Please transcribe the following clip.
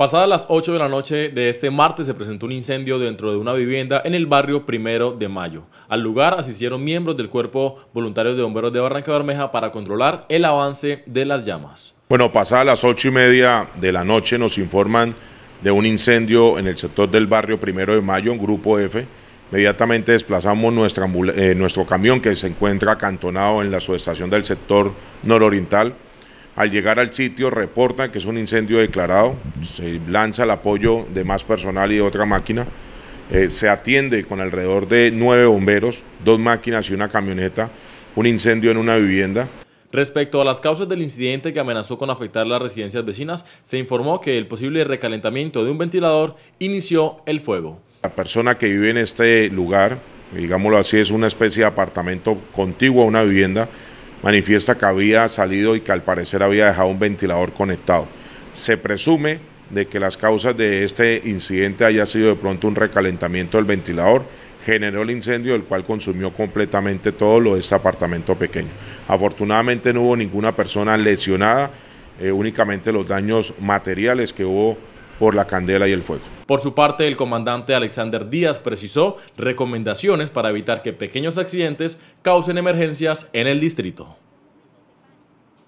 Pasadas las 8 de la noche de este martes se presentó un incendio dentro de una vivienda en el barrio Primero de Mayo. Al lugar asistieron miembros del Cuerpo Voluntario de Bomberos de Barranca Bermeja para controlar el avance de las llamas. Bueno, pasadas las 8 y media de la noche nos informan de un incendio en el sector del barrio Primero de Mayo en Grupo F. Inmediatamente desplazamos eh, nuestro camión que se encuentra acantonado en la subestación del sector nororiental al llegar al sitio reportan que es un incendio declarado, se lanza el apoyo de más personal y de otra máquina, eh, se atiende con alrededor de nueve bomberos, dos máquinas y una camioneta, un incendio en una vivienda. Respecto a las causas del incidente que amenazó con afectar las residencias vecinas, se informó que el posible recalentamiento de un ventilador inició el fuego. La persona que vive en este lugar, digámoslo así, es una especie de apartamento contiguo a una vivienda, manifiesta que había salido y que al parecer había dejado un ventilador conectado. Se presume de que las causas de este incidente haya sido de pronto un recalentamiento del ventilador, generó el incendio, el cual consumió completamente todo lo de este apartamento pequeño. Afortunadamente no hubo ninguna persona lesionada, eh, únicamente los daños materiales que hubo por la candela y el fuego. Por su parte, el comandante Alexander Díaz precisó recomendaciones para evitar que pequeños accidentes causen emergencias en el distrito.